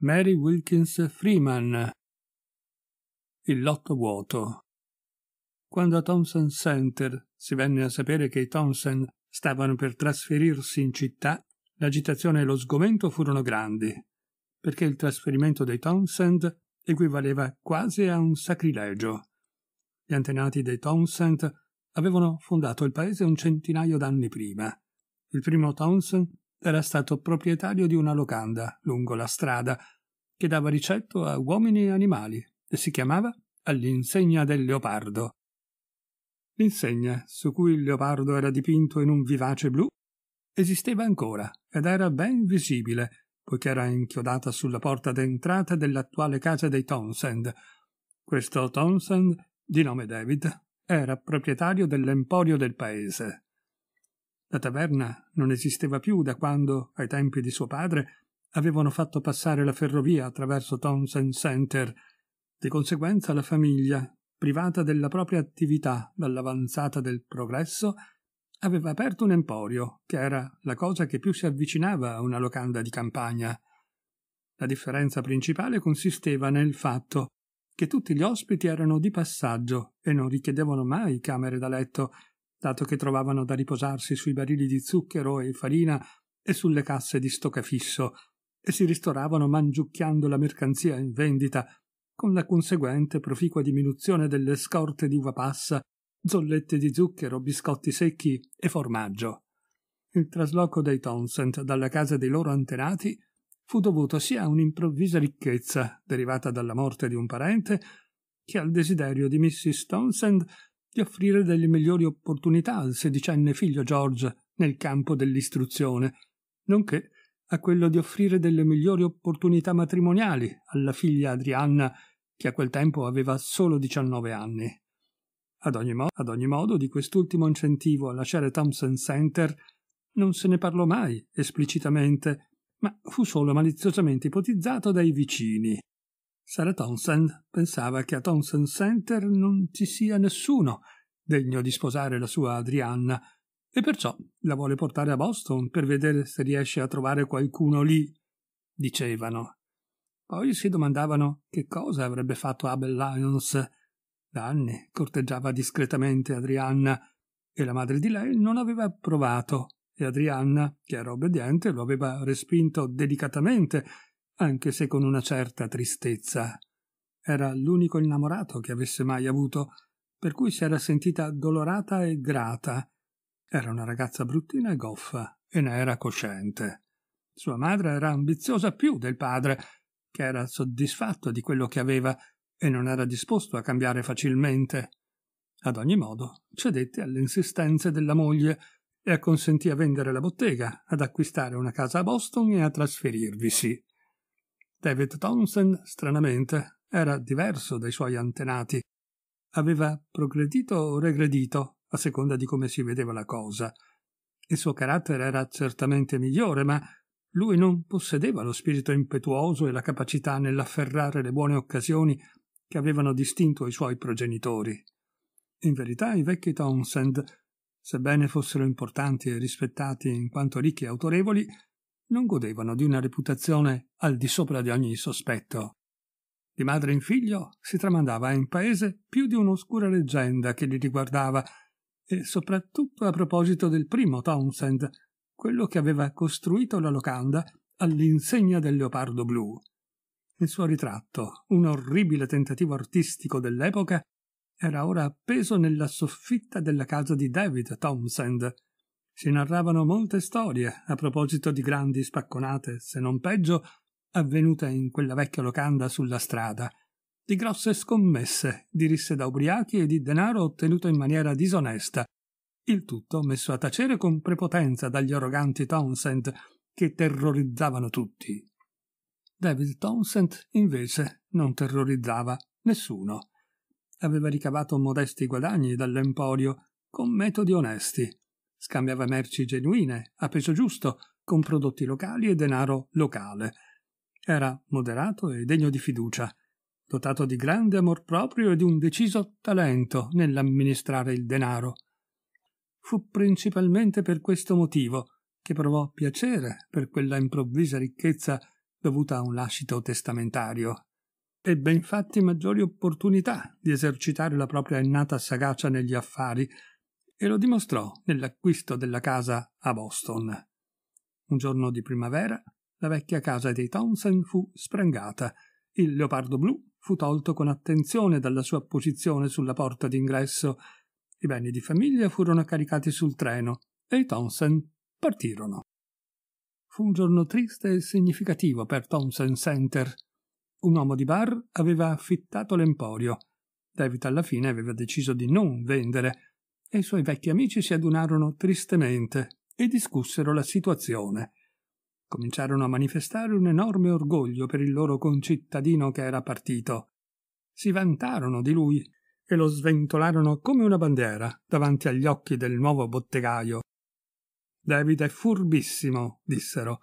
Mary Wilkins Freeman. Il lotto vuoto. Quando a Thompson Center si venne a sapere che i Thompson stavano per trasferirsi in città, l'agitazione e lo sgomento furono grandi, perché il trasferimento dei Thompson equivaleva quasi a un sacrilegio. Gli antenati dei Thompson avevano fondato il paese un centinaio d'anni prima. Il primo Thompson era stato proprietario di una locanda lungo la strada che dava ricetto a uomini e animali e si chiamava All'insegna del leopardo. L'insegna, su cui il leopardo era dipinto in un vivace blu, esisteva ancora ed era ben visibile, poiché era inchiodata sulla porta d'entrata dell'attuale casa dei Townsend. Questo Townsend, di nome David, era proprietario dell'emporio del paese. La taverna non esisteva più da quando, ai tempi di suo padre, avevano fatto passare la ferrovia attraverso Townsend Center. Di conseguenza la famiglia, privata della propria attività dall'avanzata del progresso, aveva aperto un emporio, che era la cosa che più si avvicinava a una locanda di campagna. La differenza principale consisteva nel fatto che tutti gli ospiti erano di passaggio e non richiedevano mai camere da letto, dato che trovavano da riposarsi sui barili di zucchero e farina e sulle casse di stoccafisso e si ristoravano mangiucchiando la mercanzia in vendita, con la conseguente proficua diminuzione delle scorte di uva passa, zollette di zucchero, biscotti secchi e formaggio. Il trasloco dei Townsend dalla casa dei loro antenati fu dovuto sia a un'improvvisa ricchezza derivata dalla morte di un parente che al desiderio di Mrs. Townsend di offrire delle migliori opportunità al sedicenne figlio George nel campo dell'istruzione, nonché a quello di offrire delle migliori opportunità matrimoniali alla figlia Adrianna, che a quel tempo aveva solo 19 anni. Ad ogni, mo- ad ogni modo, di quest'ultimo incentivo a lasciare Thompson Center non se ne parlò mai esplicitamente, ma fu solo maliziosamente ipotizzato dai vicini. Sarah Thompson pensava che a Thompson Center non ci sia nessuno degno di sposare la sua Adrianna, e perciò la vuole portare a Boston per vedere se riesce a trovare qualcuno lì, dicevano. Poi si domandavano che cosa avrebbe fatto Abel Lyons. Da anni corteggiava discretamente Adrianna e la madre di lei non aveva provato, e Adrianna, che era obbediente, lo aveva respinto delicatamente, anche se con una certa tristezza. Era l'unico innamorato che avesse mai avuto per cui si era sentita dolorata e grata. Era una ragazza bruttina e goffa, e ne era cosciente. Sua madre era ambiziosa più del padre, che era soddisfatto di quello che aveva e non era disposto a cambiare facilmente. Ad ogni modo, cedette alle insistenze della moglie e acconsentì a vendere la bottega, ad acquistare una casa a Boston e a trasferirvisi. David Townsend, stranamente, era diverso dai suoi antenati aveva progredito o regredito, a seconda di come si vedeva la cosa. Il suo carattere era certamente migliore, ma lui non possedeva lo spirito impetuoso e la capacità nell'afferrare le buone occasioni che avevano distinto i suoi progenitori. In verità i vecchi Townsend, sebbene fossero importanti e rispettati in quanto ricchi e autorevoli, non godevano di una reputazione al di sopra di ogni sospetto. Di madre in figlio si tramandava in paese più di un'oscura leggenda che li riguardava, e soprattutto a proposito del primo Townsend, quello che aveva costruito la locanda all'insegna del leopardo blu. Il suo ritratto, un orribile tentativo artistico dell'epoca, era ora appeso nella soffitta della casa di David Townsend. Si narravano molte storie a proposito di grandi spacconate, se non peggio, avvenuta in quella vecchia locanda sulla strada, di grosse scommesse, di risse da ubriachi e di denaro ottenuto in maniera disonesta, il tutto messo a tacere con prepotenza dagli arroganti Townsend che terrorizzavano tutti. David Townsend, invece, non terrorizzava nessuno. Aveva ricavato modesti guadagni dall'emporio con metodi onesti. Scambiava merci genuine, a peso giusto, con prodotti locali e denaro locale – era moderato e degno di fiducia, dotato di grande amor proprio e di un deciso talento nell'amministrare il denaro. Fu principalmente per questo motivo che provò piacere per quella improvvisa ricchezza dovuta a un lascito testamentario. Ebbe infatti maggiori opportunità di esercitare la propria innata sagacia negli affari e lo dimostrò nell'acquisto della casa a Boston. Un giorno di primavera la vecchia casa dei Townsend fu sprangata, il leopardo blu fu tolto con attenzione dalla sua posizione sulla porta d'ingresso, i beni di famiglia furono caricati sul treno e i Townsend partirono. Fu un giorno triste e significativo per Townsend Center. Un uomo di bar aveva affittato l'emporio. David alla fine aveva deciso di non vendere e i suoi vecchi amici si adunarono tristemente e discussero la situazione cominciarono a manifestare un enorme orgoglio per il loro concittadino che era partito. Si vantarono di lui e lo sventolarono come una bandiera davanti agli occhi del nuovo bottegaio. David è furbissimo, dissero.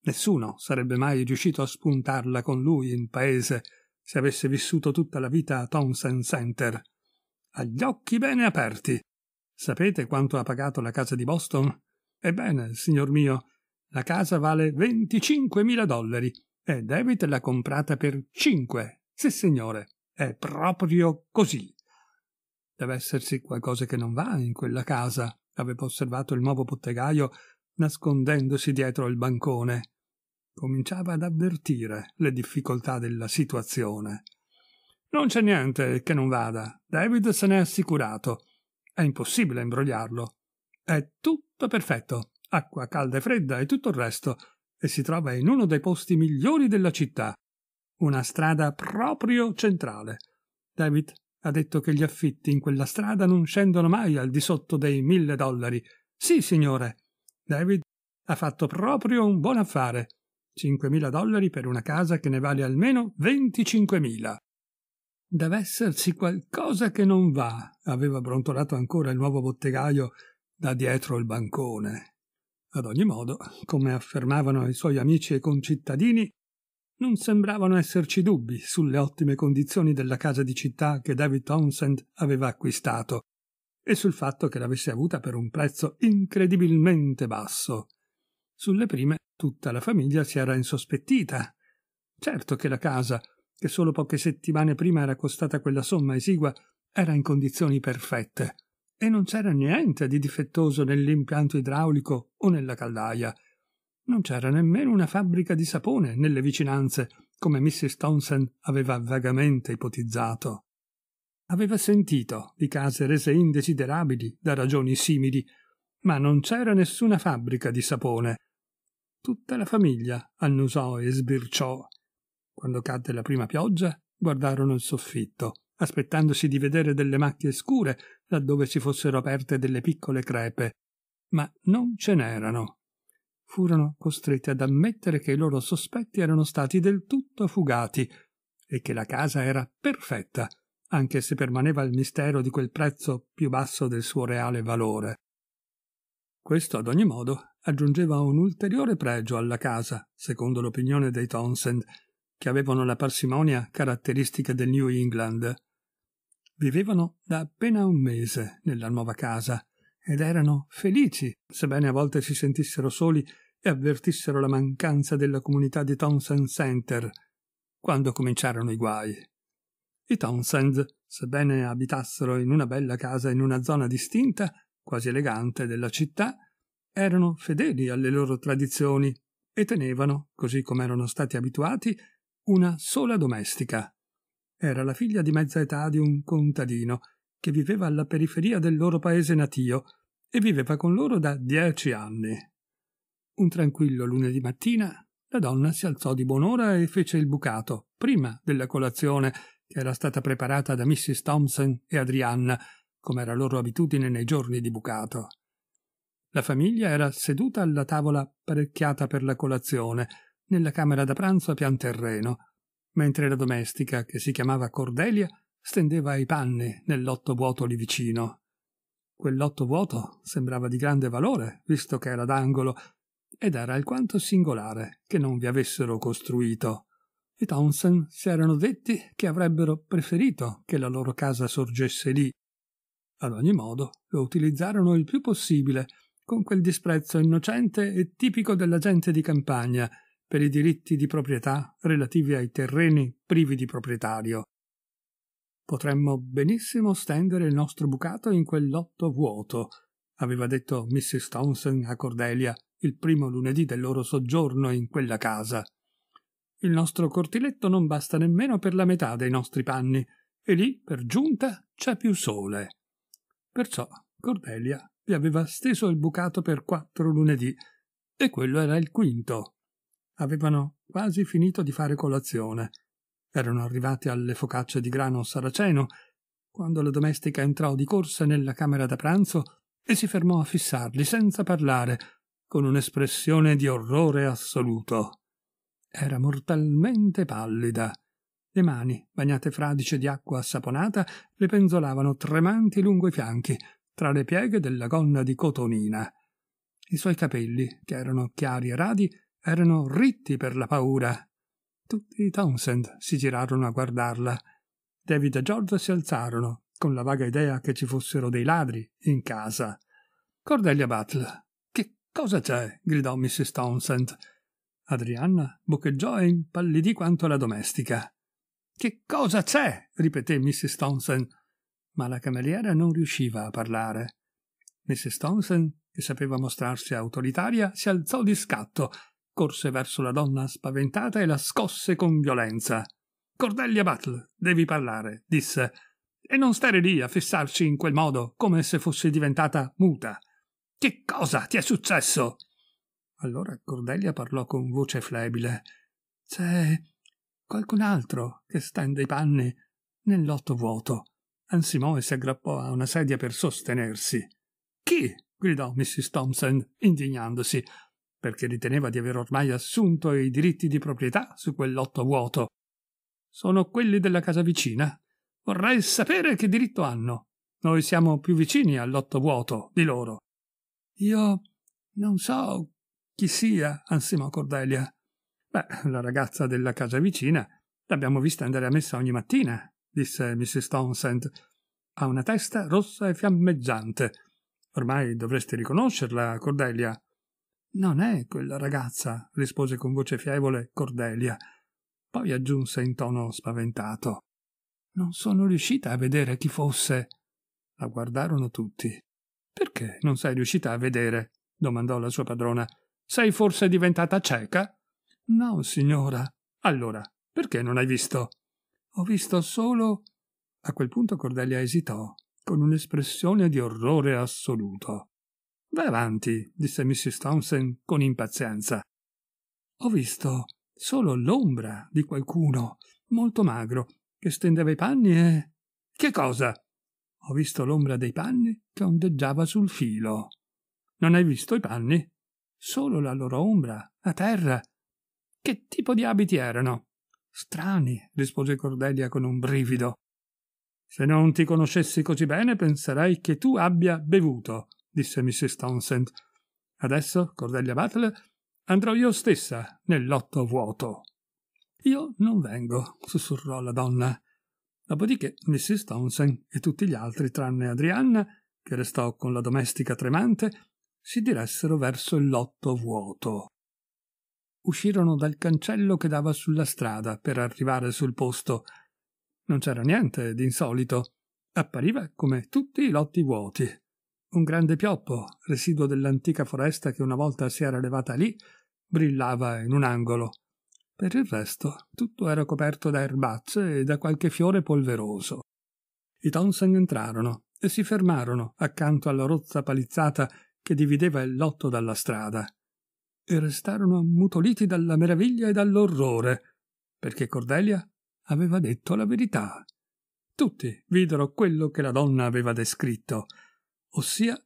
Nessuno sarebbe mai riuscito a spuntarla con lui in paese se avesse vissuto tutta la vita a Thompson Center. Agli occhi bene aperti. Sapete quanto ha pagato la casa di Boston? Ebbene, signor mio, la casa vale 25.000 dollari e David l'ha comprata per 5. Sì, signore, è proprio così. Deve essersi qualcosa che non va in quella casa, aveva osservato il nuovo bottegaio nascondendosi dietro il bancone. Cominciava ad avvertire le difficoltà della situazione. Non c'è niente che non vada. David se n'è assicurato. È impossibile imbrogliarlo. È tutto perfetto acqua calda e fredda e tutto il resto, e si trova in uno dei posti migliori della città, una strada proprio centrale. David ha detto che gli affitti in quella strada non scendono mai al di sotto dei mille dollari. Sì, signore. David ha fatto proprio un buon affare. 5.000 dollari per una casa che ne vale almeno 25.000. Deve esserci qualcosa che non va, aveva brontolato ancora il nuovo bottegaio da dietro il bancone. Ad ogni modo, come affermavano i suoi amici e concittadini, non sembravano esserci dubbi sulle ottime condizioni della casa di città che David Townsend aveva acquistato e sul fatto che l'avesse avuta per un prezzo incredibilmente basso. Sulle prime tutta la famiglia si era insospettita. Certo che la casa, che solo poche settimane prima era costata quella somma esigua, era in condizioni perfette e non c'era niente di difettoso nell'impianto idraulico o nella caldaia. Non c'era nemmeno una fabbrica di sapone nelle vicinanze, come Mrs. Townsend aveva vagamente ipotizzato. Aveva sentito di case rese indesiderabili da ragioni simili, ma non c'era nessuna fabbrica di sapone. Tutta la famiglia annusò e sbirciò. Quando cadde la prima pioggia, guardarono il soffitto aspettandosi di vedere delle macchie scure laddove si fossero aperte delle piccole crepe, ma non ce n'erano. Furono costretti ad ammettere che i loro sospetti erano stati del tutto fugati e che la casa era perfetta, anche se permaneva il mistero di quel prezzo più basso del suo reale valore. Questo, ad ogni modo, aggiungeva un ulteriore pregio alla casa, secondo l'opinione dei Townsend, che avevano la parsimonia caratteristica del New England. Vivevano da appena un mese nella nuova casa ed erano felici, sebbene a volte si sentissero soli e avvertissero la mancanza della comunità di Townsend Center quando cominciarono i guai. I Townsend, sebbene abitassero in una bella casa in una zona distinta, quasi elegante, della città, erano fedeli alle loro tradizioni e tenevano, così come erano stati abituati, una sola domestica, era la figlia di mezza età di un contadino che viveva alla periferia del loro paese natio e viveva con loro da dieci anni. Un tranquillo lunedì mattina la donna si alzò di buon'ora e fece il bucato, prima della colazione che era stata preparata da Mrs. Thompson e Adrianna, come era loro abitudine nei giorni di bucato. La famiglia era seduta alla tavola apparecchiata per la colazione, nella camera da pranzo a pian terreno, mentre la domestica, che si chiamava Cordelia, stendeva i panni nel lotto vuoto lì vicino. Quel lotto vuoto sembrava di grande valore, visto che era d'angolo, ed era alquanto singolare che non vi avessero costruito. I Townsend si erano detti che avrebbero preferito che la loro casa sorgesse lì. Ad ogni modo, lo utilizzarono il più possibile, con quel disprezzo innocente e tipico della gente di campagna, per i diritti di proprietà relativi ai terreni privi di proprietario. Potremmo benissimo stendere il nostro bucato in quel lotto vuoto, aveva detto Mrs. Townsend a Cordelia il primo lunedì del loro soggiorno in quella casa. Il nostro cortiletto non basta nemmeno per la metà dei nostri panni, e lì, per giunta, c'è più sole. Perciò Cordelia gli aveva steso il bucato per quattro lunedì, e quello era il quinto. Avevano quasi finito di fare colazione. Erano arrivati alle focacce di grano saraceno, quando la domestica entrò di corsa nella camera da pranzo e si fermò a fissarli senza parlare, con un'espressione di orrore assoluto. Era mortalmente pallida. Le mani, bagnate fradice di acqua saponata, le penzolavano tremanti lungo i fianchi, tra le pieghe della gonna di cotonina. I suoi capelli, che erano chiari e radi, erano ritti per la paura. Tutti i Townsend si girarono a guardarla. David e George si alzarono, con la vaga idea che ci fossero dei ladri in casa. Cordelia Butler, Che cosa c'è? gridò Mrs. Townsend. Adrianna boccheggiò e impallidì quanto la domestica. Che cosa c'è? ripeté Mrs. Townsend. Ma la cameriera non riusciva a parlare. Mrs. Townsend, che sapeva mostrarsi autoritaria, si alzò di scatto corse verso la donna spaventata e la scosse con violenza. Cordelia Battle, devi parlare, disse, e non stare lì a fissarci in quel modo, come se fossi diventata muta. Che cosa ti è successo? Allora Cordelia parlò con voce flebile. C'è qualcun altro che stende i panni nel lotto vuoto. Ansimone si aggrappò a una sedia per sostenersi. Chi? gridò Mrs. Thompson, indignandosi perché riteneva di aver ormai assunto i diritti di proprietà su quel lotto vuoto. Sono quelli della casa vicina. Vorrei sapere che diritto hanno. Noi siamo più vicini al lotto vuoto di loro. Io non so chi sia, ansimò Cordelia. Beh, la ragazza della casa vicina l'abbiamo vista andare a messa ogni mattina, disse Mrs. Townsend. Ha una testa rossa e fiammeggiante. Ormai dovresti riconoscerla, Cordelia. Non è quella ragazza, rispose con voce fievole Cordelia. Poi aggiunse in tono spaventato. Non sono riuscita a vedere chi fosse. La guardarono tutti. Perché non sei riuscita a vedere? domandò la sua padrona. Sei forse diventata cieca? No, signora. Allora, perché non hai visto? Ho visto solo. A quel punto Cordelia esitò, con un'espressione di orrore assoluto. Vai avanti, disse Mrs. Townsend con impazienza. Ho visto solo l'ombra di qualcuno, molto magro, che stendeva i panni e. Che cosa? Ho visto l'ombra dei panni che ondeggiava sul filo. Non hai visto i panni? Solo la loro ombra, a terra. Che tipo di abiti erano? Strani, rispose Cordelia con un brivido. Se non ti conoscessi così bene, penserei che tu abbia bevuto disse Mrs. Townsend. Adesso, Cordelia Butler, andrò io stessa nel lotto vuoto. Io non vengo, sussurrò la donna. Dopodiché Mrs. Townsend e tutti gli altri, tranne Adrianna, che restò con la domestica tremante, si diressero verso il lotto vuoto. Uscirono dal cancello che dava sulla strada per arrivare sul posto. Non c'era niente d'insolito. Appariva come tutti i lotti vuoti. Un grande pioppo, residuo dell'antica foresta che una volta si era levata lì, brillava in un angolo. Per il resto, tutto era coperto da erbacce e da qualche fiore polveroso. I Thompson entrarono e si fermarono accanto alla rozza palizzata che divideva il lotto dalla strada e restarono ammutoliti dalla meraviglia e dall'orrore, perché Cordelia aveva detto la verità. Tutti videro quello che la donna aveva descritto ossia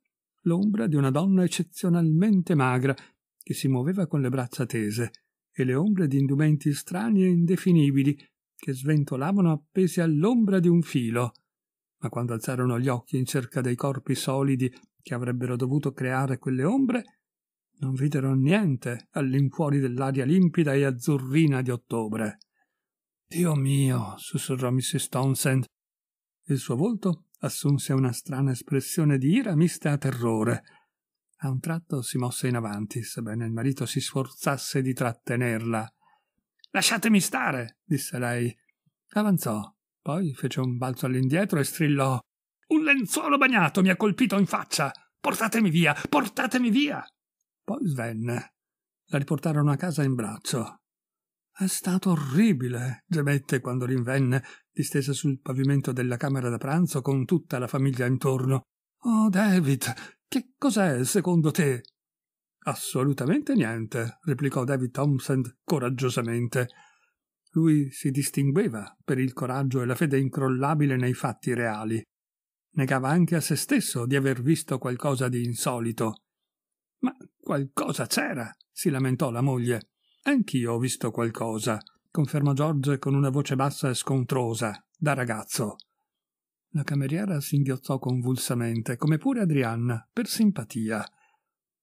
l'ombra di una donna eccezionalmente magra che si muoveva con le braccia tese e le ombre di indumenti strani e indefinibili che sventolavano appesi all'ombra di un filo. Ma quando alzarono gli occhi in cerca dei corpi solidi che avrebbero dovuto creare quelle ombre, non videro niente all'infuori dell'aria limpida e azzurrina di ottobre. Dio mio, sussurrò Mrs. Townsend. Il suo volto assunse una strana espressione di ira mista a terrore. A un tratto si mosse in avanti, sebbene il marito si sforzasse di trattenerla. Lasciatemi stare, disse lei. Avanzò, poi fece un balzo all'indietro e strillò. Un lenzuolo bagnato mi ha colpito in faccia. Portatemi via, portatemi via. Poi svenne. La riportarono a casa in braccio. È stato orribile, gemette quando rinvenne, distesa sul pavimento della camera da pranzo con tutta la famiglia intorno. Oh, David, che cos'è secondo te? Assolutamente niente, replicò David Thompson coraggiosamente. Lui si distingueva per il coraggio e la fede incrollabile nei fatti reali. Negava anche a se stesso di aver visto qualcosa di insolito. Ma qualcosa c'era, si lamentò la moglie. Anch'io ho visto qualcosa, confermò George con una voce bassa e scontrosa, da ragazzo. La cameriera singhiozzò convulsamente, come pure Adrianna, per simpatia.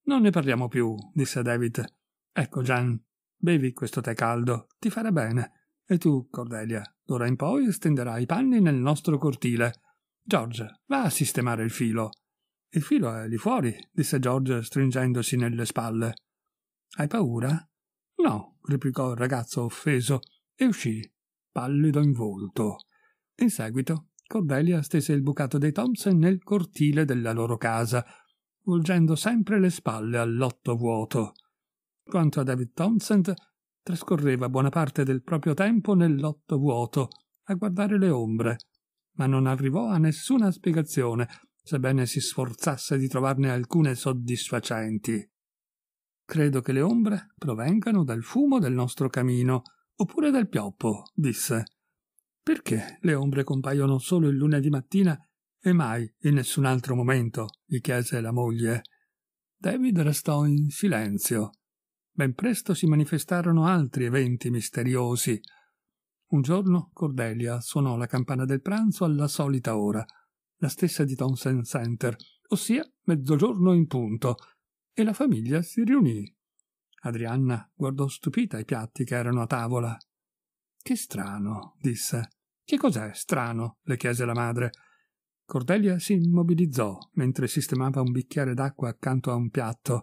Non ne parliamo più, disse David. Ecco, Gian, bevi questo tè caldo, ti farà bene. E tu, Cordelia, d'ora in poi stenderai i panni nel nostro cortile. George, va a sistemare il filo. Il filo è lì fuori, disse George stringendosi nelle spalle. Hai paura? No, replicò il ragazzo offeso e uscì, pallido in volto. In seguito, Cordelia stese il bucato dei Thompson nel cortile della loro casa, volgendo sempre le spalle al lotto vuoto. Quanto a David Thompson, trascorreva buona parte del proprio tempo nel lotto vuoto, a guardare le ombre, ma non arrivò a nessuna spiegazione, sebbene si sforzasse di trovarne alcune soddisfacenti. Credo che le ombre provengano dal fumo del nostro camino, oppure dal pioppo, disse. Perché le ombre compaiono solo il lunedì mattina e mai in nessun altro momento? gli chiese la moglie. David restò in silenzio. Ben presto si manifestarono altri eventi misteriosi. Un giorno Cordelia suonò la campana del pranzo alla solita ora, la stessa di Townsend Center, ossia mezzogiorno in punto, e la famiglia si riunì. Adrianna guardò stupita i piatti che erano a tavola. Che strano, disse. Che cos'è strano? le chiese la madre. Cordelia si immobilizzò mentre sistemava un bicchiere d'acqua accanto a un piatto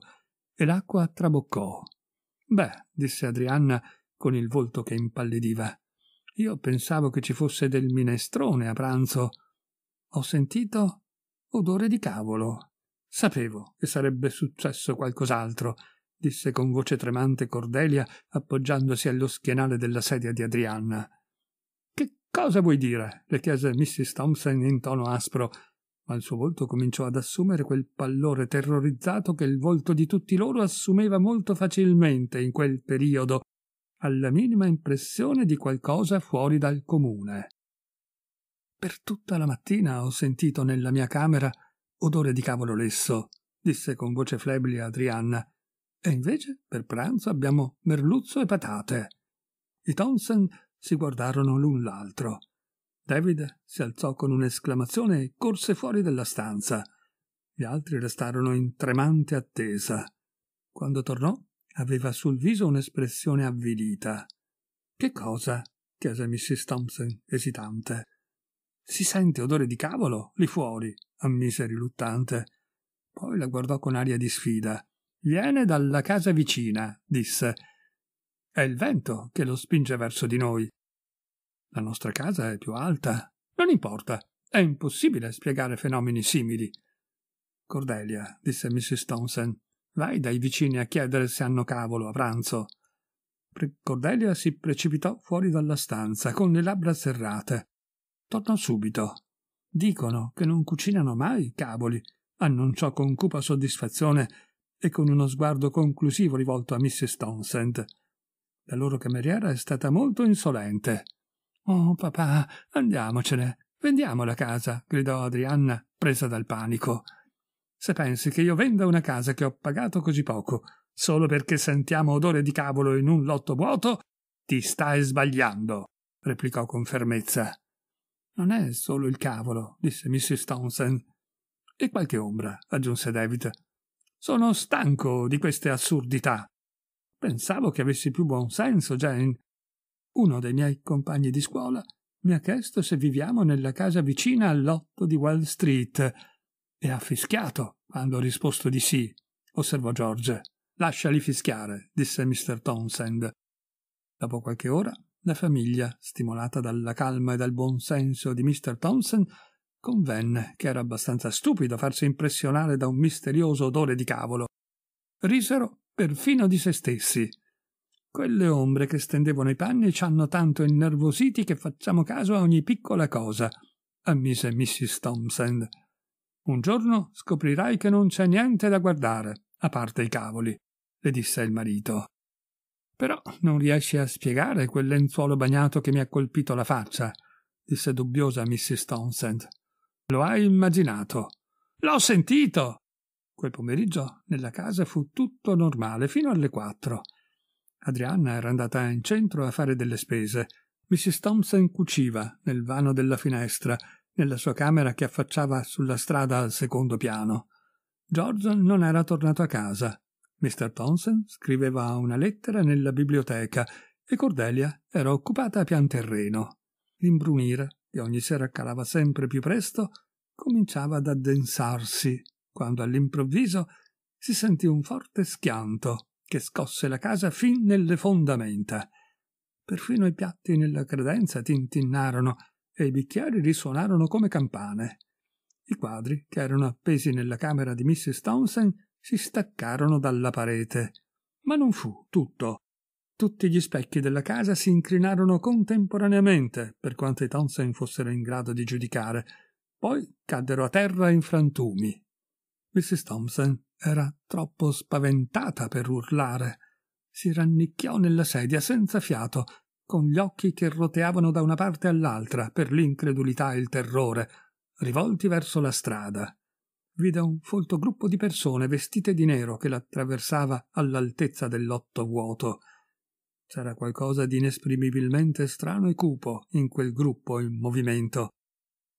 e l'acqua traboccò. Beh, disse Adrianna con il volto che impallidiva. Io pensavo che ci fosse del minestrone a pranzo. Ho sentito odore di cavolo. Sapevo che sarebbe successo qualcos'altro, disse con voce tremante Cordelia, appoggiandosi allo schienale della sedia di Adrianna. Che cosa vuoi dire? le chiese Mrs. Thompson in tono aspro, ma il suo volto cominciò ad assumere quel pallore terrorizzato che il volto di tutti loro assumeva molto facilmente in quel periodo, alla minima impressione di qualcosa fuori dal comune. Per tutta la mattina ho sentito nella mia camera Odore di cavolo lesso, disse con voce flebile Adrianna. E invece per pranzo abbiamo merluzzo e patate. I Thompson si guardarono l'un l'altro. David si alzò con un'esclamazione e corse fuori della stanza. Gli altri restarono in tremante attesa. Quando tornò, aveva sul viso un'espressione avvilita. Che cosa? chiese Mrs. Thompson, esitante. Si sente odore di cavolo lì fuori, ammise riluttante. Poi la guardò con aria di sfida. Viene dalla casa vicina, disse. È il vento che lo spinge verso di noi. La nostra casa è più alta. Non importa, è impossibile spiegare fenomeni simili. Cordelia, disse Mrs. Thompson, vai dai vicini a chiedere se hanno cavolo a pranzo. Cordelia si precipitò fuori dalla stanza con le labbra serrate tornò subito. Dicono che non cucinano mai i cavoli, annunciò con cupa soddisfazione e con uno sguardo conclusivo rivolto a Mrs. Townsend. La loro cameriera è stata molto insolente. Oh, papà, andiamocene, vendiamo la casa, gridò Adrianna, presa dal panico. Se pensi che io venda una casa che ho pagato così poco, solo perché sentiamo odore di cavolo in un lotto vuoto, ti stai sbagliando, replicò con fermezza. Non è solo il cavolo, disse Mrs. Townsend. E qualche ombra, aggiunse David. Sono stanco di queste assurdità. Pensavo che avessi più buon senso, Jane. Uno dei miei compagni di scuola mi ha chiesto se viviamo nella casa vicina all'otto di Wall Street e ha fischiato quando ho risposto di sì, osservò George. Lasciali fischiare, disse Mr. Townsend. Dopo qualche ora la famiglia, stimolata dalla calma e dal buon senso di Mr. Thompson, convenne che era abbastanza stupido farsi impressionare da un misterioso odore di cavolo. Risero perfino di se stessi. Quelle ombre che stendevano i panni ci hanno tanto innervositi che facciamo caso a ogni piccola cosa, ammise Mrs. Thompson. Un giorno scoprirai che non c'è niente da guardare, a parte i cavoli, le disse il marito. Però non riesci a spiegare quel lenzuolo bagnato che mi ha colpito la faccia, disse dubbiosa Mrs. Townsend. Lo hai immaginato. L'ho sentito. Quel pomeriggio nella casa fu tutto normale fino alle quattro. Adrianna era andata in centro a fare delle spese. Mrs. Thompson cuciva nel vano della finestra, nella sua camera che affacciava sulla strada al secondo piano. George non era tornato a casa. Mr. Townsend scriveva una lettera nella biblioteca e Cordelia era occupata a pian terreno. L'imbrunire, che ogni sera calava sempre più presto, cominciava ad addensarsi, quando all'improvviso si sentì un forte schianto che scosse la casa fin nelle fondamenta. Perfino i piatti nella credenza tintinnarono e i bicchieri risuonarono come campane. I quadri, che erano appesi nella camera di Mrs. Townsend, si staccarono dalla parete. Ma non fu tutto. Tutti gli specchi della casa si inclinarono contemporaneamente, per quanto i Townsend fossero in grado di giudicare, poi caddero a terra in frantumi. Mrs. Thompson era troppo spaventata per urlare. Si rannicchiò nella sedia senza fiato, con gli occhi che roteavano da una parte all'altra per l'incredulità e il terrore, rivolti verso la strada vide un folto gruppo di persone vestite di nero che l'attraversava all'altezza del lotto vuoto. C'era qualcosa di inesprimibilmente strano e cupo in quel gruppo in movimento.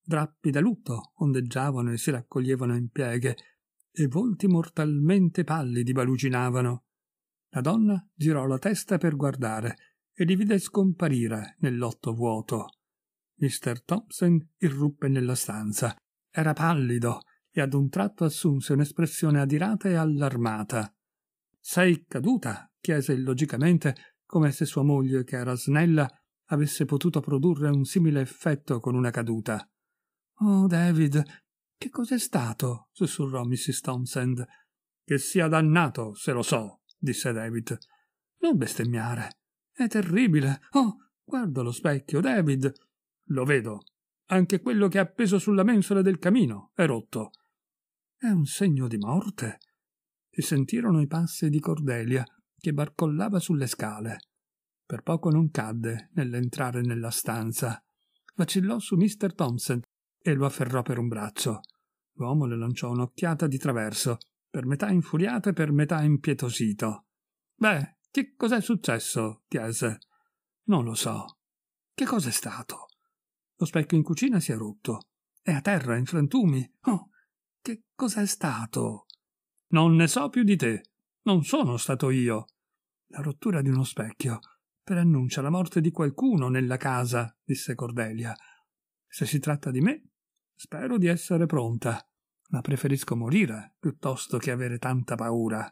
Drappi da lutto ondeggiavano e si raccoglievano in pieghe, e volti mortalmente pallidi baluginavano. La donna girò la testa per guardare e li vide scomparire nel lotto vuoto. Mr. Thompson irruppe nella stanza. Era pallido, e ad un tratto assunse un'espressione adirata e allarmata. Sei caduta? chiese logicamente, come se sua moglie, che era snella, avesse potuto produrre un simile effetto con una caduta. Oh, David, che cos'è stato? sussurrò Mrs. Thompson. Che sia dannato, se lo so, disse David. Non bestemmiare. È terribile. Oh, guarda lo specchio, David. Lo vedo. Anche quello che è appeso sulla mensola del camino è rotto. È un segno di morte. Si sentirono i passi di Cordelia, che barcollava sulle scale. Per poco non cadde nell'entrare nella stanza. Vacillò su Mr. Thompson e lo afferrò per un braccio. L'uomo le lanciò un'occhiata di traverso, per metà infuriato e per metà impietosito. Beh, che cos'è successo? chiese. Non lo so. Che cos'è stato? Lo specchio in cucina si è rotto. È a terra, in frantumi. Oh, che cos'è stato? Non ne so più di te. Non sono stato io. La rottura di uno specchio preannuncia la morte di qualcuno nella casa, disse Cordelia. Se si tratta di me, spero di essere pronta, ma preferisco morire piuttosto che avere tanta paura.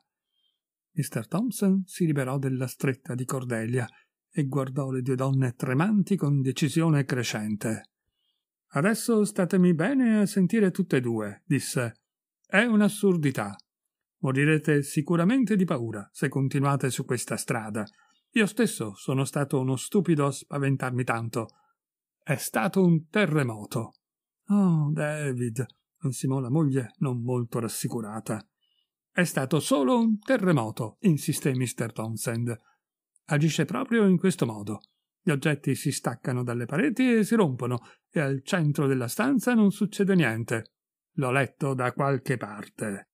Mr. Thompson si liberò della stretta di Cordelia e guardò le due donne tremanti con decisione crescente. Adesso statemi bene a sentire tutte e due, disse. È un'assurdità. Morirete sicuramente di paura se continuate su questa strada. Io stesso sono stato uno stupido a spaventarmi tanto. È stato un terremoto. Oh, David, ansimò la moglie, non molto rassicurata. È stato solo un terremoto, insisté Mr. Townsend. Agisce proprio in questo modo. Gli oggetti si staccano dalle pareti e si rompono, e al centro della stanza non succede niente. L'ho letto da qualche parte.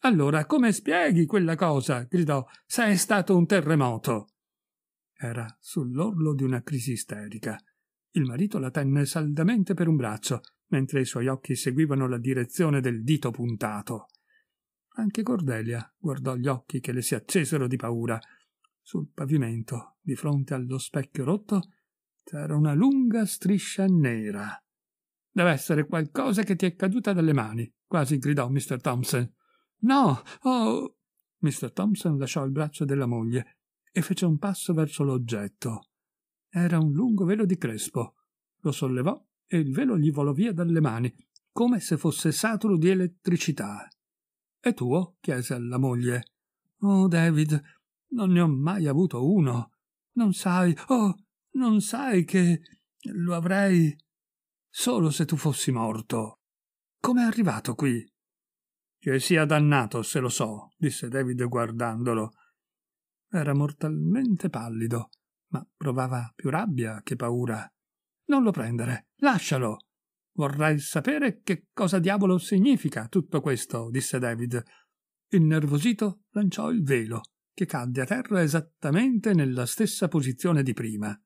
Allora, come spieghi quella cosa? gridò. Se è stato un terremoto. Era sull'orlo di una crisi isterica. Il marito la tenne saldamente per un braccio, mentre i suoi occhi seguivano la direzione del dito puntato. Anche Cordelia guardò gli occhi che le si accesero di paura sul pavimento, di fronte allo specchio rotto, c'era una lunga striscia nera. Deve essere qualcosa che ti è caduta dalle mani, quasi gridò Mr. Thompson. No, oh. Mr. Thompson lasciò il braccio della moglie e fece un passo verso l'oggetto. Era un lungo velo di crespo. Lo sollevò e il velo gli volò via dalle mani, come se fosse saturo di elettricità. È tuo? chiese alla moglie. Oh, David, non ne ho mai avuto uno. Non sai, oh, non sai che lo avrei solo se tu fossi morto. Com'è arrivato qui? Che sia dannato, se lo so, disse David guardandolo. Era mortalmente pallido, ma provava più rabbia che paura. Non lo prendere, lascialo. Vorrei sapere che cosa diavolo significa tutto questo, disse David. Innervosito lanciò il velo che cadde a terra esattamente nella stessa posizione di prima.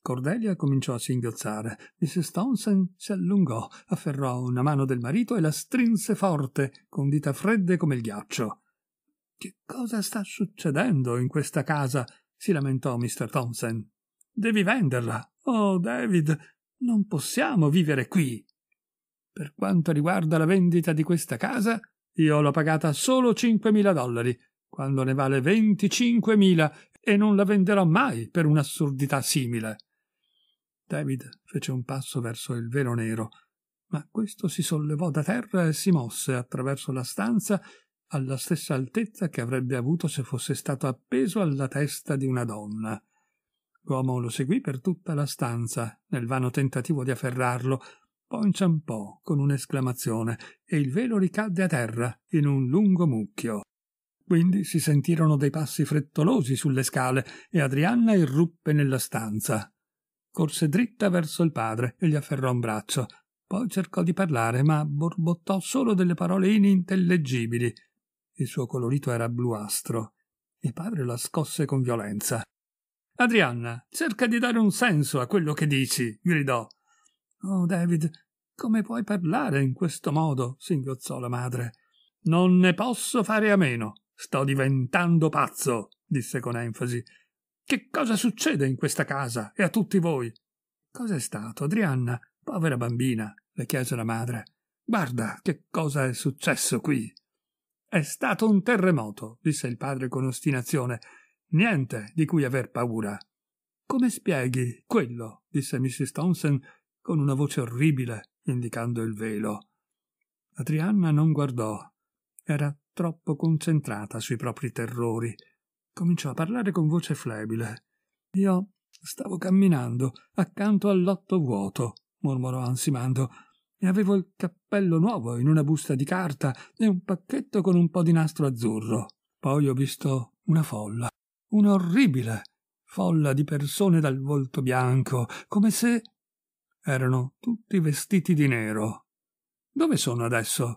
Cordelia cominciò a singhiozzare. Mrs. Thompson si allungò, afferrò una mano del marito e la strinse forte, con dita fredde come il ghiaccio. Che cosa sta succedendo in questa casa? si lamentò Mr. Thompson. Devi venderla. Oh, David, non possiamo vivere qui. Per quanto riguarda la vendita di questa casa, io l'ho pagata solo 5.000 dollari, quando ne vale 25.000 e non la venderò mai per un'assurdità simile. David fece un passo verso il velo nero, ma questo si sollevò da terra e si mosse attraverso la stanza alla stessa altezza che avrebbe avuto se fosse stato appeso alla testa di una donna. L'uomo lo seguì per tutta la stanza, nel vano tentativo di afferrarlo, poi inciampò con un'esclamazione e il velo ricadde a terra in un lungo mucchio. Quindi si sentirono dei passi frettolosi sulle scale e Adrianna irruppe nella stanza. Corse dritta verso il padre e gli afferrò un braccio. Poi cercò di parlare, ma borbottò solo delle parole inintellegibili. Il suo colorito era bluastro. Il padre la scosse con violenza. Adrianna, cerca di dare un senso a quello che dici, gridò. Oh, David, come puoi parlare in questo modo? singhiozzò la madre. Non ne posso fare a meno. Sto diventando pazzo, disse con enfasi. Che cosa succede in questa casa e a tutti voi? Cos'è stato, Adrianna? Povera bambina, le chiese la madre. Guarda che cosa è successo qui. È stato un terremoto, disse il padre con ostinazione. Niente di cui aver paura. Come spieghi quello? disse Mrs. Thompson con una voce orribile, indicando il velo. Adrianna non guardò. Era troppo concentrata sui propri terrori. Cominciò a parlare con voce flebile. Io stavo camminando accanto al lotto vuoto, mormorò ansimando, e avevo il cappello nuovo in una busta di carta e un pacchetto con un po' di nastro azzurro. Poi ho visto una folla, un'orribile folla di persone dal volto bianco, come se erano tutti vestiti di nero. Dove sono adesso?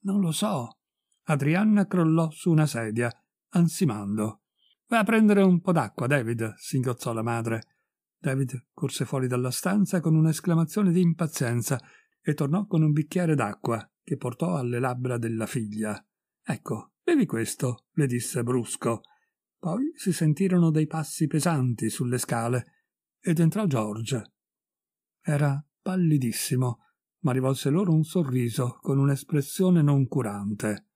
Non lo so. Adrianna crollò su una sedia, ansimando. Va a prendere un po' d'acqua, David, singhiozzò la madre. David corse fuori dalla stanza con un'esclamazione di impazienza e tornò con un bicchiere d'acqua che portò alle labbra della figlia. Ecco, bevi questo, le disse brusco. Poi si sentirono dei passi pesanti sulle scale ed entrò George. Era pallidissimo, ma rivolse loro un sorriso con un'espressione non curante.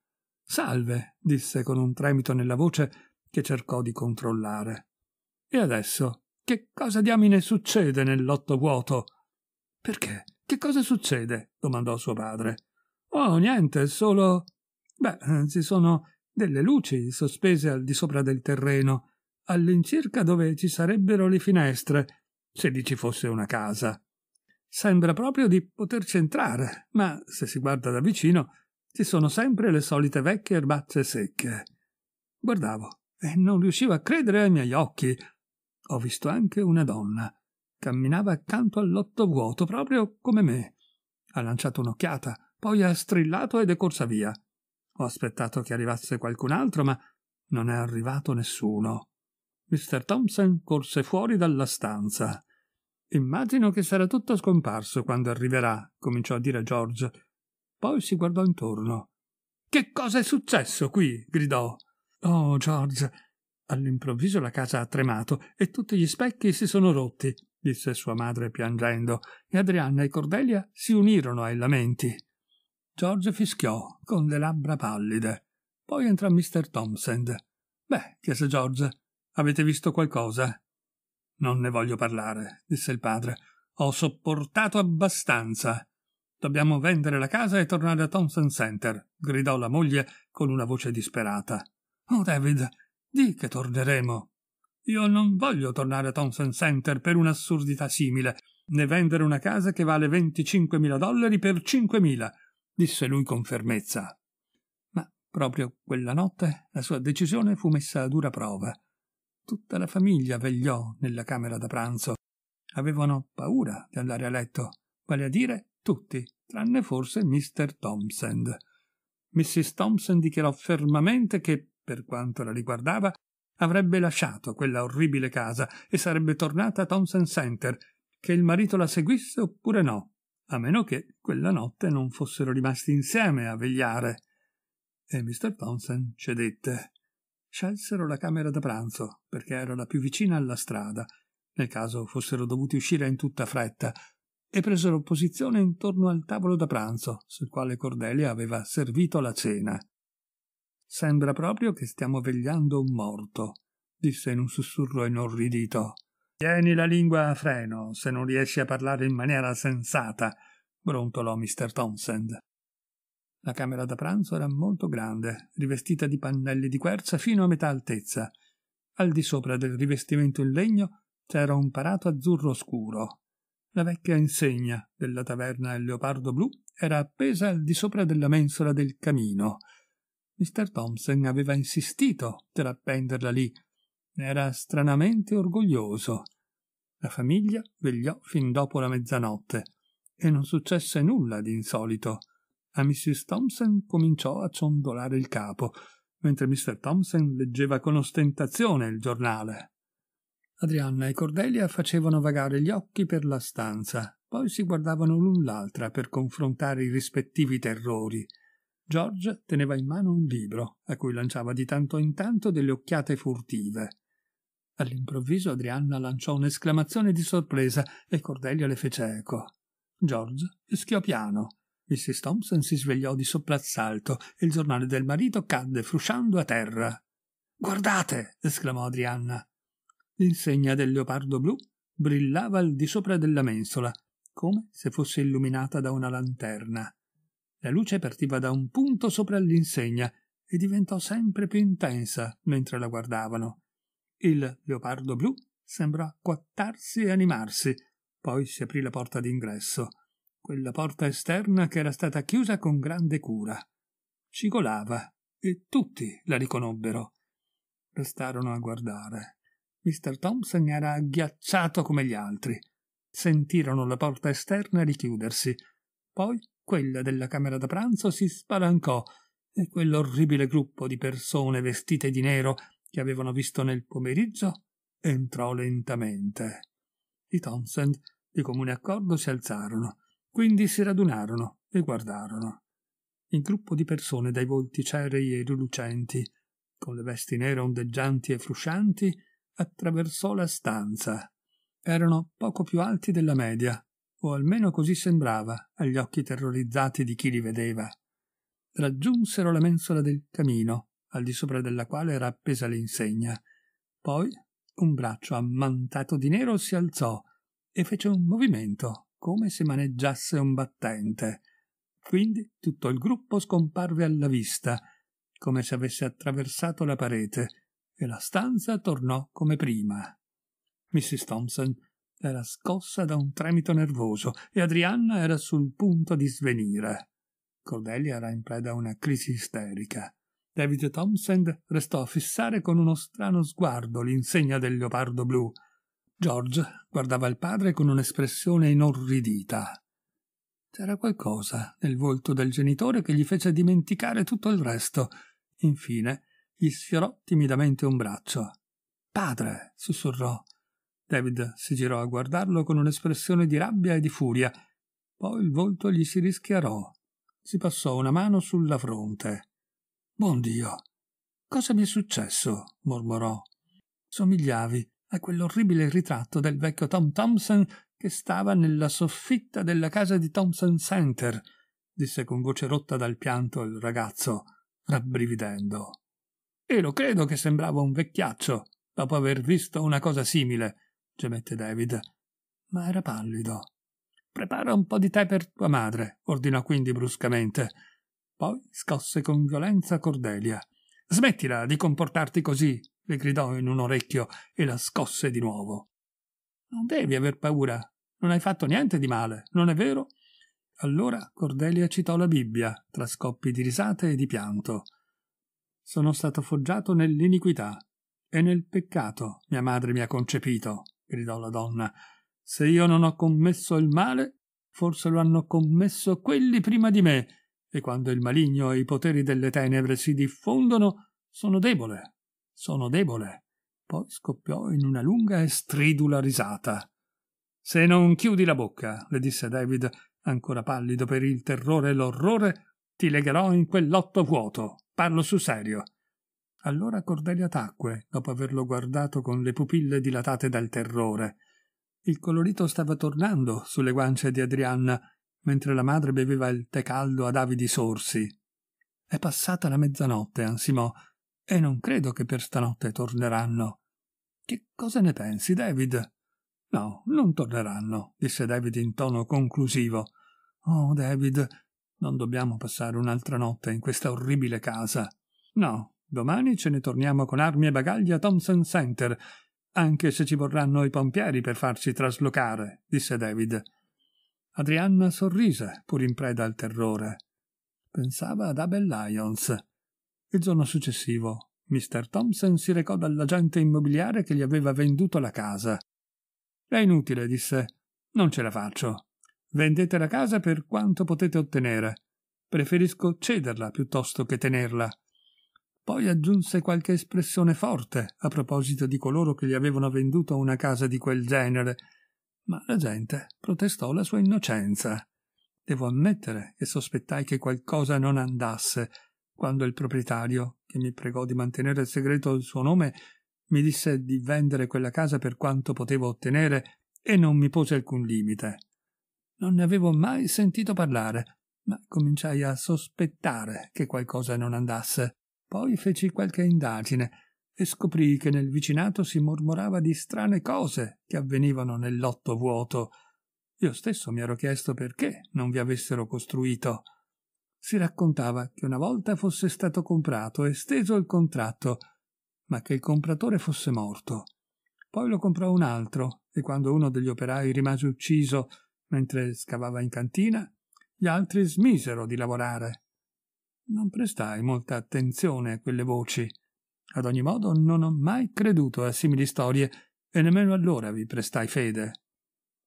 Salve, disse con un tremito nella voce che cercò di controllare. E adesso? Che cosa diamine succede nell'otto vuoto? Perché? Che cosa succede? domandò suo padre. Oh, niente, solo. Beh, ci sono delle luci sospese al di sopra del terreno, all'incirca dove ci sarebbero le finestre, se lì ci fosse una casa. Sembra proprio di poterci entrare, ma se si guarda da vicino ci sono sempre le solite vecchie erbacce secche. Guardavo e non riuscivo a credere ai miei occhi. Ho visto anche una donna. Camminava accanto al vuoto, proprio come me. Ha lanciato un'occhiata, poi ha strillato ed è corsa via. Ho aspettato che arrivasse qualcun altro, ma non è arrivato nessuno. Mr. Thompson corse fuori dalla stanza. Immagino che sarà tutto scomparso quando arriverà, cominciò a dire George, poi si guardò intorno. Che cosa è successo qui? gridò. Oh, George. All'improvviso la casa ha tremato e tutti gli specchi si sono rotti, disse sua madre piangendo, e Adrianna e Cordelia si unirono ai lamenti. George fischiò, con le labbra pallide. Poi entrò Mr. Thompson. Beh, chiese George, avete visto qualcosa? Non ne voglio parlare, disse il padre. Ho sopportato abbastanza. Dobbiamo vendere la casa e tornare a Thompson Center, gridò la moglie con una voce disperata. Oh, David, di che torneremo. Io non voglio tornare a Thompson Center per un'assurdità simile, né vendere una casa che vale 25.000 dollari per 5.000, disse lui con fermezza. Ma proprio quella notte la sua decisione fu messa a dura prova. Tutta la famiglia vegliò nella camera da pranzo. Avevano paura di andare a letto, vale a dire tutti, tranne forse Mr. Thompson. Mrs. Thompson dichiarò fermamente che, per quanto la riguardava, avrebbe lasciato quella orribile casa e sarebbe tornata a Thompson Center, che il marito la seguisse oppure no, a meno che quella notte non fossero rimasti insieme a vegliare. E Mr. Thompson cedette. Scelsero la camera da pranzo, perché era la più vicina alla strada, nel caso fossero dovuti uscire in tutta fretta, e presero posizione intorno al tavolo da pranzo, sul quale Cordelia aveva servito la cena. Sembra proprio che stiamo vegliando un morto, disse in un sussurro inorridito. Tieni la lingua a freno, se non riesci a parlare in maniera sensata, brontolò Mr. Townsend. La camera da pranzo era molto grande, rivestita di pannelli di quercia fino a metà altezza. Al di sopra del rivestimento in legno c'era un parato azzurro scuro. La vecchia insegna della taverna Il Leopardo Blu era appesa al di sopra della mensola del camino. Mr. Thompson aveva insistito per appenderla lì. Era stranamente orgoglioso. La famiglia vegliò fin dopo la mezzanotte e non successe nulla di insolito. A Mrs. Thompson cominciò a ciondolare il capo, mentre Mr. Thompson leggeva con ostentazione il giornale. Adrianna e Cordelia facevano vagare gli occhi per la stanza, poi si guardavano l'un l'altra per confrontare i rispettivi terrori. George teneva in mano un libro, a cui lanciava di tanto in tanto delle occhiate furtive. All'improvviso Adrianna lanciò un'esclamazione di sorpresa e Cordelia le fece eco. George fischiò piano. Mrs. Thompson si svegliò di soprassalto e il giornale del marito cadde frusciando a terra. Guardate! esclamò Adrianna. L'insegna del leopardo blu brillava al di sopra della mensola, come se fosse illuminata da una lanterna. La luce partiva da un punto sopra l'insegna e diventò sempre più intensa mentre la guardavano. Il leopardo blu sembrò quattarsi e animarsi, poi si aprì la porta d'ingresso, quella porta esterna che era stata chiusa con grande cura. Cigolava e tutti la riconobbero. Restarono a guardare. Mr. Thompson era agghiacciato come gli altri. Sentirono la porta esterna richiudersi. Poi quella della camera da pranzo si spalancò e quell'orribile gruppo di persone vestite di nero che avevano visto nel pomeriggio entrò lentamente. I Thompson di comune accordo si alzarono, quindi si radunarono e guardarono. Il gruppo di persone dai volti cerei e rilucenti, con le vesti nere ondeggianti e fruscianti, attraversò la stanza. Erano poco più alti della media, o almeno così sembrava agli occhi terrorizzati di chi li vedeva. Raggiunsero la mensola del camino, al di sopra della quale era appesa l'insegna. Poi un braccio ammantato di nero si alzò e fece un movimento, come se maneggiasse un battente. Quindi tutto il gruppo scomparve alla vista, come se avesse attraversato la parete, e la stanza tornò come prima. Mrs. Thompson era scossa da un tremito nervoso e Adrianna era sul punto di svenire. Cordelia era in preda a una crisi isterica. David Thompson restò a fissare con uno strano sguardo l'insegna del leopardo blu. George guardava il padre con un'espressione inorridita. C'era qualcosa nel volto del genitore che gli fece dimenticare tutto il resto. Infine, gli sfiorò timidamente un braccio. Padre, sussurrò. David si girò a guardarlo con un'espressione di rabbia e di furia. Poi il volto gli si rischiarò. Si passò una mano sulla fronte. Buon Dio! Cosa mi è successo? mormorò. Somigliavi a quell'orribile ritratto del vecchio Tom Thompson che stava nella soffitta della casa di Thompson Center, disse con voce rotta dal pianto il ragazzo, rabbrividendo. E lo credo che sembrava un vecchiaccio, dopo aver visto una cosa simile, gemette David. Ma era pallido. Prepara un po' di tè per tua madre, ordinò quindi bruscamente. Poi scosse con violenza Cordelia. Smettila di comportarti così, le gridò in un orecchio e la scosse di nuovo. Non devi aver paura, non hai fatto niente di male, non è vero? Allora Cordelia citò la Bibbia, tra scoppi di risate e di pianto sono stato forgiato nell'iniquità e nel peccato mia madre mi ha concepito, gridò la donna. Se io non ho commesso il male, forse lo hanno commesso quelli prima di me, e quando il maligno e i poteri delle tenebre si diffondono, sono debole, sono debole. Poi scoppiò in una lunga e stridula risata. Se non chiudi la bocca, le disse David, ancora pallido per il terrore e l'orrore, ti legherò in quel lotto vuoto. Parlo su serio. Allora Cordelia tacque, dopo averlo guardato con le pupille dilatate dal terrore. Il colorito stava tornando sulle guance di Adrianna, mentre la madre beveva il tè caldo ad avidi sorsi. È passata la mezzanotte, ansimò, e non credo che per stanotte torneranno. Che cosa ne pensi, David? No, non torneranno, disse David in tono conclusivo. Oh, David, non dobbiamo passare un'altra notte in questa orribile casa. No, domani ce ne torniamo con armi e bagagli a Thompson Center, anche se ci vorranno i pompieri per farci traslocare, disse David. Adrianna sorrise, pur in preda al terrore. Pensava ad Abel Lyons. Il giorno successivo, Mr. Thompson si recò dall'agente immobiliare che gli aveva venduto la casa. È inutile, disse. Non ce la faccio. Vendete la casa per quanto potete ottenere. Preferisco cederla piuttosto che tenerla. Poi aggiunse qualche espressione forte a proposito di coloro che gli avevano venduto una casa di quel genere, ma la gente protestò la sua innocenza. Devo ammettere che sospettai che qualcosa non andasse quando il proprietario, che mi pregò di mantenere segreto il suo nome, mi disse di vendere quella casa per quanto potevo ottenere e non mi pose alcun limite. Non ne avevo mai sentito parlare, ma cominciai a sospettare che qualcosa non andasse. Poi feci qualche indagine e scoprì che nel vicinato si mormorava di strane cose che avvenivano nel lotto vuoto. Io stesso mi ero chiesto perché non vi avessero costruito. Si raccontava che una volta fosse stato comprato e steso il contratto, ma che il compratore fosse morto. Poi lo comprò un altro e quando uno degli operai rimase ucciso Mentre scavava in cantina, gli altri smisero di lavorare. Non prestai molta attenzione a quelle voci. Ad ogni modo non ho mai creduto a simili storie e nemmeno allora vi prestai fede.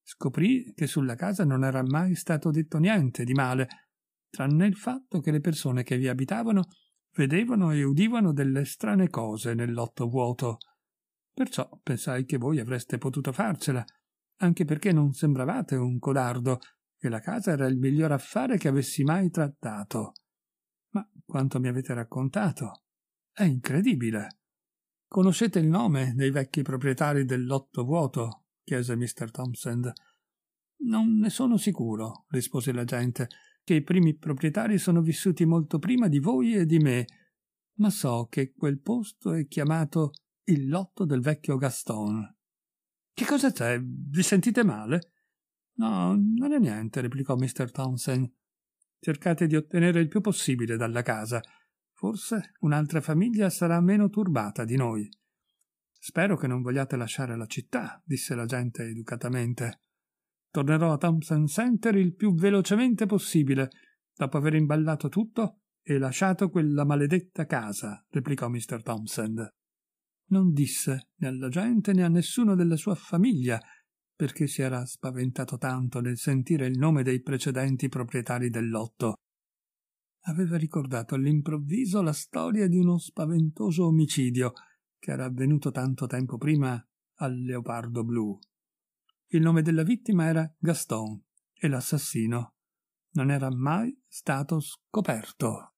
Scoprì che sulla casa non era mai stato detto niente di male, tranne il fatto che le persone che vi abitavano vedevano e udivano delle strane cose nel lotto vuoto. Perciò pensai che voi avreste potuto farcela anche perché non sembravate un codardo, e la casa era il miglior affare che avessi mai trattato. Ma quanto mi avete raccontato? È incredibile. Conoscete il nome dei vecchi proprietari del lotto vuoto? chiese Mr. Thompson. Non ne sono sicuro, rispose la gente, che i primi proprietari sono vissuti molto prima di voi e di me, ma so che quel posto è chiamato il lotto del vecchio Gaston. Che cosa c'è? Vi sentite male? No, non è niente, replicò Mr. Townsend. Cercate di ottenere il più possibile dalla casa. Forse un'altra famiglia sarà meno turbata di noi. Spero che non vogliate lasciare la città, disse la gente educatamente. Tornerò a Thompson Center il più velocemente possibile, dopo aver imballato tutto e lasciato quella maledetta casa, replicò Mr. Thompson non disse né alla gente né a nessuno della sua famiglia perché si era spaventato tanto nel sentire il nome dei precedenti proprietari del lotto. Aveva ricordato all'improvviso la storia di uno spaventoso omicidio che era avvenuto tanto tempo prima al leopardo blu. Il nome della vittima era Gaston e l'assassino non era mai stato scoperto.